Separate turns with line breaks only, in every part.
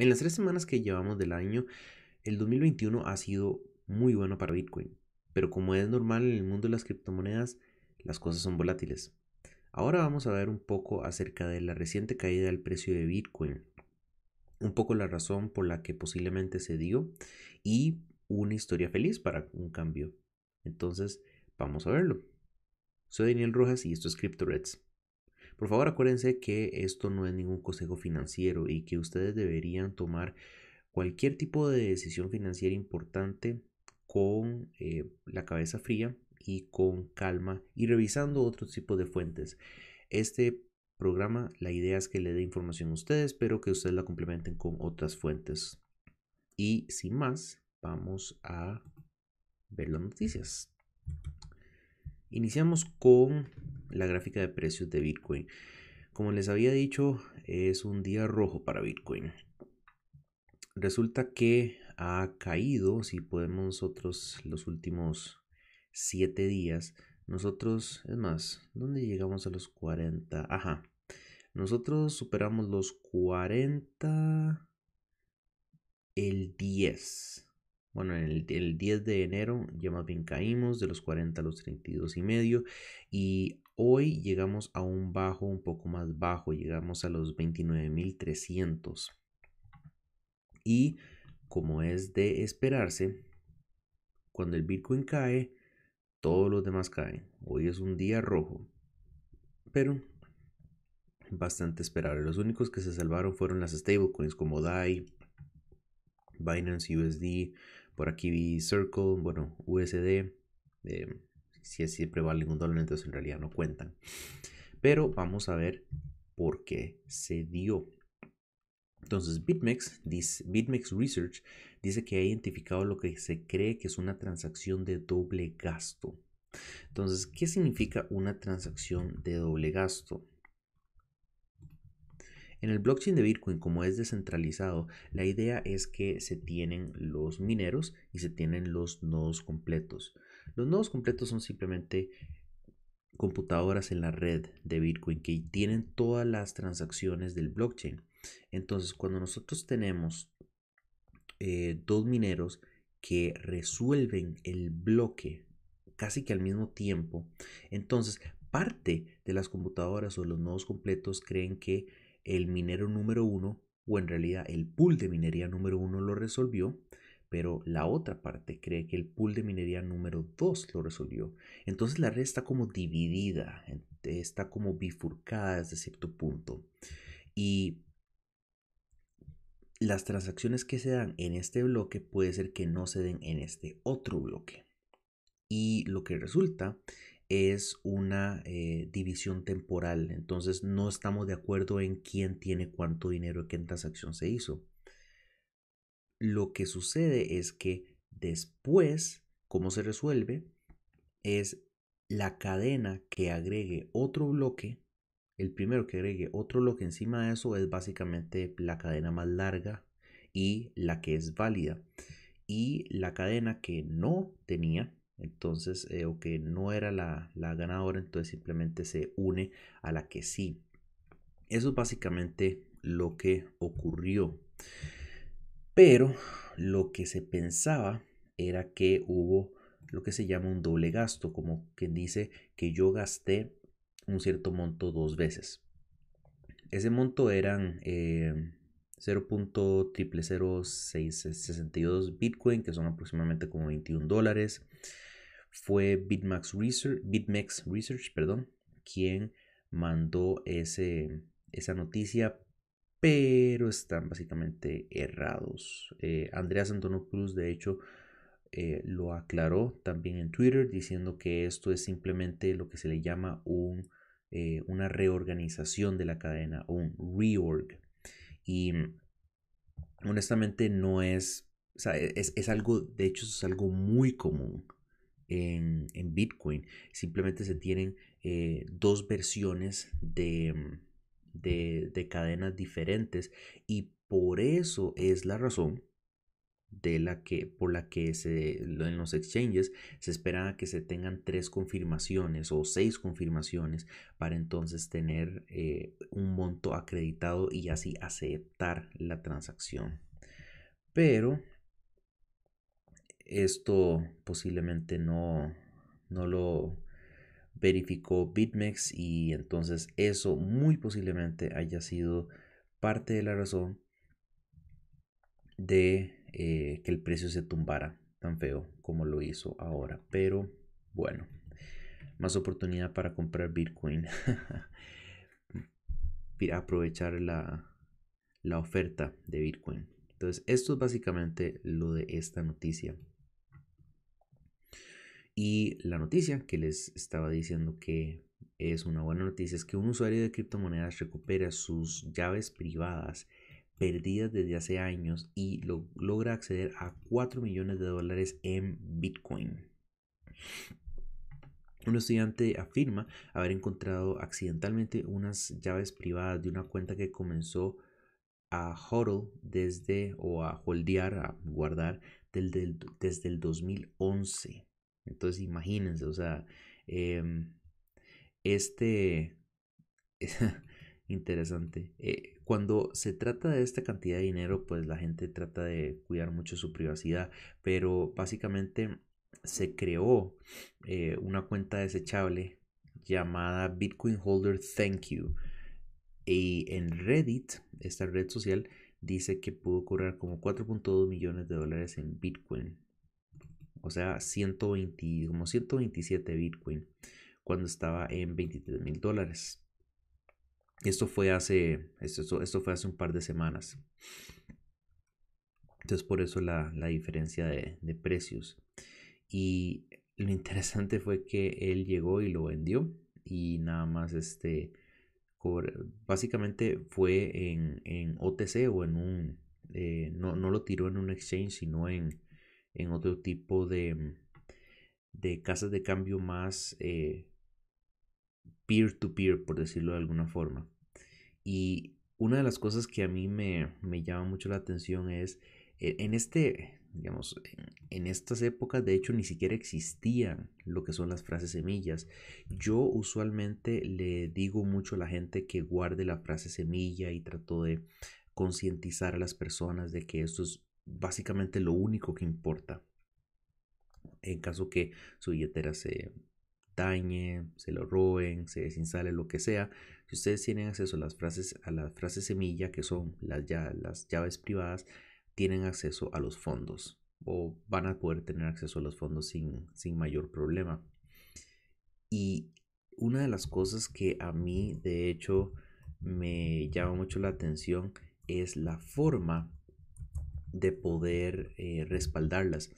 En las tres semanas que llevamos del año, el 2021 ha sido muy bueno para Bitcoin, pero como es normal en el mundo de las criptomonedas, las cosas son volátiles. Ahora vamos a ver un poco acerca de la reciente caída del precio de Bitcoin, un poco la razón por la que posiblemente se dio y una historia feliz para un cambio. Entonces, vamos a verlo. Soy Daniel Rojas y esto es CryptoReds. Por favor, acuérdense que esto no es ningún consejo financiero y que ustedes deberían tomar cualquier tipo de decisión financiera importante con eh, la cabeza fría y con calma y revisando otros tipos de fuentes. Este programa, la idea es que le dé información a ustedes, pero que ustedes la complementen con otras fuentes. Y sin más, vamos a ver las noticias. Iniciamos con la gráfica de precios de Bitcoin. Como les había dicho, es un día rojo para Bitcoin. Resulta que ha caído, si podemos nosotros, los últimos 7 días. Nosotros, es más, ¿dónde llegamos a los 40? Ajá. Nosotros superamos los 40 el 10. Bueno, el, 10 de enero ya más bien caímos de los 40 a los 32 y medio y hoy llegamos a un bajo un poco más bajo, llegamos a los 29.300. Y como es de esperarse, cuando el Bitcoin cae, todos los demás caen. Hoy es un día rojo, pero bastante esperable. Los únicos que se salvaron fueron las stablecoins como DAI, Binance USD, por aquí vi Circle, bueno, USD, eh, si siempre valen un dólar, entonces en realidad no cuentan. Pero vamos a ver por qué se dio. Entonces BitMEX, BitMEX Research dice que ha identificado lo que se cree que es una transacción de doble gasto. Entonces, ¿qué significa una transacción de doble gasto? En el blockchain de Bitcoin, como es descentralizado, la idea es que se tienen los mineros y se tienen los nodos completos. Los nodos completos son simplemente computadoras en la red de Bitcoin que tienen todas las transacciones del blockchain. Entonces, cuando nosotros tenemos eh, dos mineros que resuelven el bloque casi que al mismo tiempo, entonces parte de las computadoras o los nodos completos creen que el minero número uno, o en realidad el pool de minería número uno lo resolvió, pero la otra parte cree que el pool de minería número 2 lo resolvió. Entonces la red está como dividida, está como bifurcada desde cierto punto. Y las transacciones que se dan en este bloque puede ser que no se den en este otro bloque. Y lo que resulta es una eh, división temporal, entonces no estamos de acuerdo en quién tiene cuánto dinero y qué transacción se hizo. Lo que sucede es que después, ¿cómo se resuelve? Es la cadena que agregue otro bloque, el primero que agregue otro bloque encima de eso es básicamente la cadena más larga y la que es válida. Y la cadena que no tenía entonces eh, o que no era la, ganadora, entonces simplemente se une a la que sí. Eso es básicamente lo que ocurrió. Pero lo que se pensaba era que hubo lo que se llama un doble gasto, como quien dice que yo gasté un cierto monto dos veces. Ese monto eran eh, Bitcoin, que son aproximadamente como 21 dólares fue Bitmax Research, Research perdón, quien mandó ese, esa noticia, pero están básicamente errados. Eh, Andreas cruz de hecho, eh, lo aclaró también en Twitter diciendo que esto es simplemente lo que se le llama un, eh, una reorganización de la cadena, un reorg. Y honestamente no es, o sea, e-, es, es algo, de hecho es algo muy común en, Bitcoin. Simplemente se tienen eh, dos versiones mm, de, de, cadenas diferentes y por eso es la razón de la que, por la que en los exchanges se espera que se tengan tres confirmaciones o seis confirmaciones para entonces tener eh, un monto acreditado y así aceptar la transacción. Pero esto posiblemente no, no lo verificó BitMEX y entonces eso muy posiblemente haya sido parte de la razón de eh, que el precio se tumbara tan feo como lo hizo ahora. Pero bueno, más oportunidad para comprar Bitcoin. Aprovechar la, la oferta de Bitcoin. Entonces, esto es básicamente lo de esta noticia. Y la noticia que les estaba diciendo que es una buena noticia es que un usuario de criptomonedas recupera sus llaves privadas perdidas desde hace años y logra acceder a 4 millones de dólares en Bitcoin. Un estudiante afirma haber encontrado accidentalmente unas llaves privadas de una cuenta que comenzó a hodl desde o a holdear, a guardar desde el 2011. Entonces imagínense, o sea, em, este este... interesante. Eh, cuando se trata de esta cantidad de dinero, pues la gente trata de cuidar mucho su privacidad, pero básicamente se creó eh, una cuenta desechable llamada Bitcoin Holder Thank You. Y en Reddit, esta red social, dice que pudo cobrar como 4.2 millones de dólares en Bitcoin o sea, 120, como 127 Bitcoin cuando estaba en 23 mil dólares. Esto fue hace, esto, fue hace un par de semanas. Entonces por eso la, diferencia de, precios. Y lo interesante fue que él llegó y lo vendió. Y nada más este... Básicamente fue en, OTC o en un... Eh, no lo tiró en un exchange, sino en, en otro tipo de, mm, de casas de cambio más peer-to-peer, eh, por decirlo de alguna forma. Y una de las cosas que a mí me, me llama mucho la atención es, eh, en este, digamos, en estas épocas de hecho ni siquiera existían lo que son las frases semillas. Yo usualmente le digo mucho a la gente que guarde la frase semilla y trato de concientizar a las personas de que esto es básicamente lo único que importa. En caso que su billetera se dañe, se lo roben, se desinstale, lo que sea. Si ustedes tienen acceso a las frases, a las frases semilla, que son las, las llaves privadas, tienen acceso a los fondos o van a poder tener acceso a los fondos sin, sin mayor problema. Y una de las cosas que a mí, de hecho, me llama mucho la atención es la forma de poder eh, respaldarlas.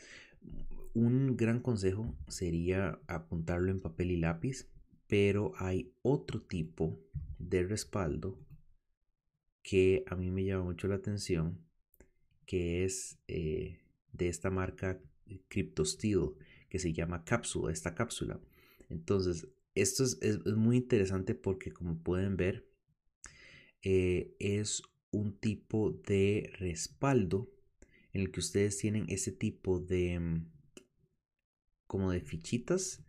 Un gran consejo sería apuntarlo en papel y lápiz, pero hay otro tipo de respaldo que a mí me llama mucho la atención, que es eh, de esta marca CryptoSteel, que se llama cápsula, esta cápsula. Entonces, esto es, muy interesante porque como pueden ver, eh, es un tipo de respaldo en el que ustedes tienen ese tipo de mm, como de fichitas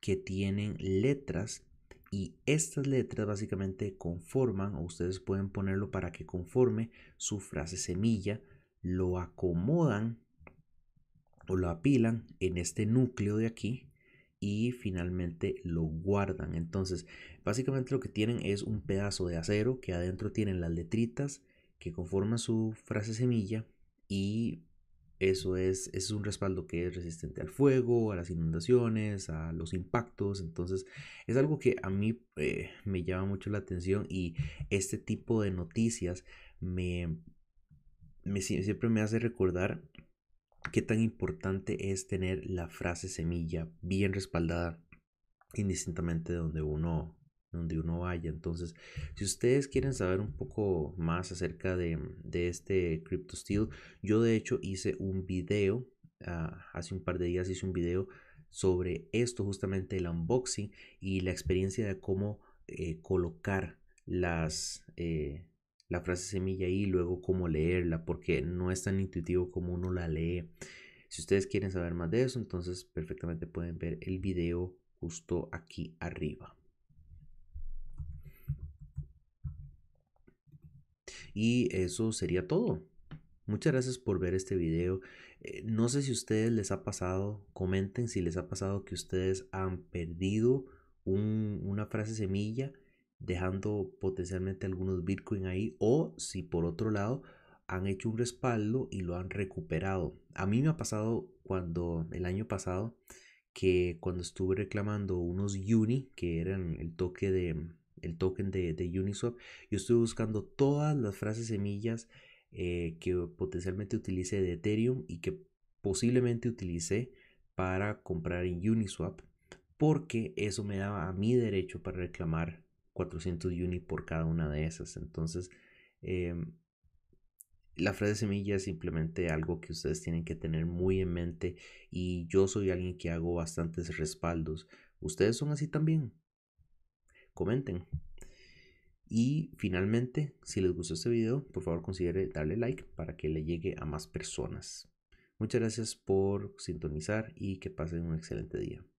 que tienen letras y estas letras básicamente conforman o ustedes pueden ponerlo para que conforme su frase semilla lo acomodan o lo apilan en este núcleo de aquí y finalmente lo guardan. Entonces, básicamente lo que tienen es un pedazo de acero que adentro tienen las letritas que conforman su frase semilla y eso es, es un respaldo que es resistente al fuego, a las inundaciones, a los impactos. Entonces es algo que a mí eh, me llama mucho la atención y este tipo de noticias me, me, siempre me hace recordar qué tan importante es tener la frase semilla bien respaldada indistintamente de donde uno, donde uno vaya. Entonces, si ustedes quieren saber un poco más acerca de, de este Steel, yo de hecho hice un video, ah, hace un par de días hice un video sobre esto, justamente el unboxing y la experiencia de cómo eh, colocar las... Eh, la frase semilla y luego cómo leerla, porque no es tan intuitivo como uno la lee. Si ustedes quieren saber más de eso, entonces perfectamente pueden ver el video justo aquí arriba. Y eso sería todo. Muchas gracias por ver este video. Eh, no sé si a ustedes les ha pasado, comenten si les ha pasado que ustedes han perdido una frase semilla dejando potencialmente algunos Bitcoin ahí o si por otro lado han hecho un respaldo y lo han recuperado. A mí me ha pasado cuando el año pasado que cuando estuve reclamando unos Uni que eran el toque de, el token de, Uniswap, yo estoy buscando todas las frases semillas eh, que potencialmente utilice de Ethereum y que posiblemente utilice para comprar en Uniswap, porque eso me daba a mi derecho para reclamar 400 Uni por cada una de esas. Entonces, em, la frase semilla es simplemente algo que ustedes tienen que tener muy en mente y yo soy alguien que hago bastantes respaldos. ¿Ustedes son así también? comenten. Y finalmente, si les gustó este video, por favor considere darle like para que le llegue a más personas. Muchas gracias por sintonizar y que pasen un excelente día.